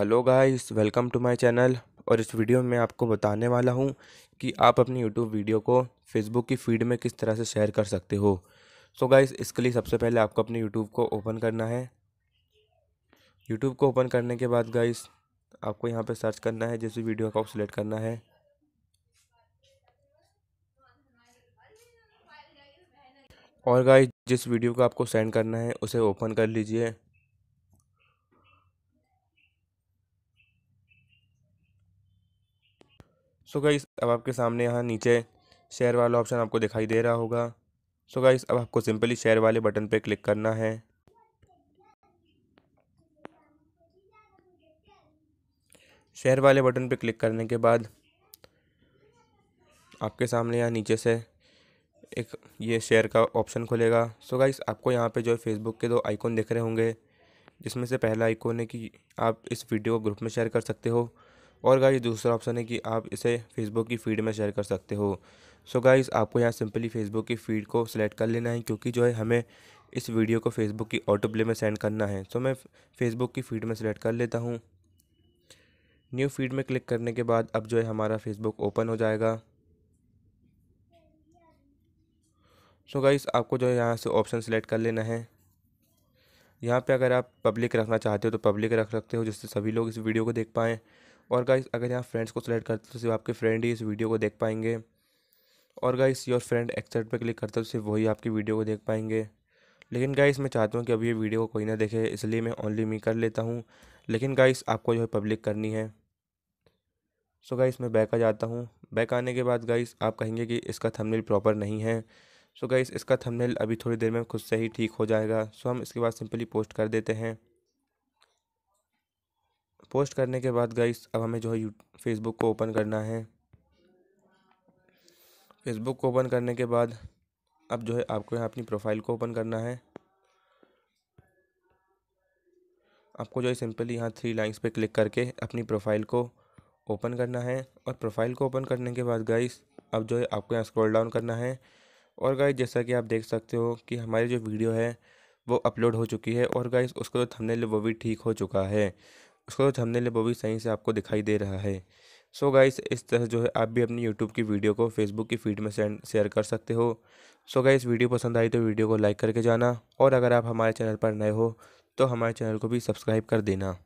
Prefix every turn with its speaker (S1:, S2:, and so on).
S1: hello guys welcome to my channel और इस video में आपको बताने वाला हूं कि आप अपनी यूट्यूब वीडियो को फेसबुक की फीड में किस तरह से शेयर कर सकते हो सो so गाइस इसके लिए सबसे पहले आपको अपने यूट्यूब को ओपन करना है यूट्यूब को ओपन करने के बाद गाइस आपको यहाँ पर सर्च करना है जैसे वीडियो को सिलेक्ट करना है और गाइस जिस वीडियो को आपको सेंड करना है उसे ओपन कर लीजिए सो गाइस अब आपके सामने यहाँ नीचे शेयर वाला ऑप्शन आपको दिखाई दे रहा होगा सो गाइस अब आपको सिंपली शेयर वाले बटन पर क्लिक करना है शेयर वाले बटन पर क्लिक करने के बाद आपके सामने यहाँ नीचे से एक ये शेयर का ऑप्शन खुलेगा सो गाइस आपको यहाँ पे जो है फेसबुक के दो आइकॉन दिख रहे होंगे जिसमें से पहला आइकॉन है कि आप इस वीडियो को ग्रुप में शेयर कर सकते हो और गाइस दूसरा ऑप्शन है कि आप इसे फेसबुक की फीड में शेयर कर सकते हो सो so गाइस आपको यहाँ सिंपली फेसबुक की फीड को सिलेक्ट कर लेना है क्योंकि जो है हमें इस वीडियो को फेसबुक की ऑटो प्ले में सेंड करना है सो so मैं फेसबुक की फीड में सिलेक्ट कर लेता हूँ न्यू फीड में क्लिक करने के बाद अब जो है हमारा फेसबुक ओपन हो जाएगा सो so गाइस आपको जो है यहाँ से ऑप्शन सेलेक्ट कर लेना है यहाँ पे अगर आप पब्लिक रखना चाहते हो तो पब्लिक रख सकते हो जिससे सभी लोग इस वीडियो को देख पाएँ और गाइस अगर यहाँ फ्रेंड्स को सिलेक्ट करते हो तो सिर्फ आपके फ्रेंड ही इस वीडियो को देख पाएंगे और गाइस योर फ्रेंड एक्सेप्ट पर क्लिक करते हो तो सिर्फ वही आपकी वीडियो को देख पाएंगे लेकिन गाइस मैं चाहता हूँ कि अभी ये वीडियो को कोई ना देखे इसलिए मैं ओनली मी कर लेता हूँ लेकिन गाइस आपको जो है पब्लिक करनी है सो so गाइस मैं बैक आ जाता हूँ बैक आने के बाद गाइस आप कहेंगे कि इसका थंबनेल प्रॉपर नहीं है सो so गाइस इसका थंबनेल अभी थोड़ी देर में खुद से ही ठीक हो जाएगा सो so हम इसके बाद सिंपली पोस्ट कर देते हैं पोस्ट करने के बाद गाइस अब हमें जो है फेसबुक को ओपन करना है फेसबुक को ओपन करने के बाद अब जो है आपको यहाँ अपनी प्रोफाइल को ओपन करना है आपको जो है सिंपली यहाँ थ्री लाइंस पे क्लिक करके अपनी प्रोफाइल को ओपन करना है और प्रोफाइल को ओपन करने के बाद गाइस अब जो है आपको यहाँ स्क्रॉल डाउन करना है और गाइस जैसा कि आप देख सकते हो कि हमारी जो वीडियो है वो अपलोड हो चुकी है और गाइस उसका जो थंबनेल वो भी ठीक हो चुका है उसको तो थंबनेल वो भी सही से आपको दिखाई दे रहा है सो so गाइस इस तरह जो है आप भी अपनी यूट्यूब की वीडियो को फेसबुक की फीड में सेंड शेयर कर सकते हो सो so गाइस वीडियो पसंद आई तो वीडियो को लाइक करके जाना और अगर आप हमारे चैनल पर नए हो तो हमारे चैनल को भी सब्सक्राइब कर देना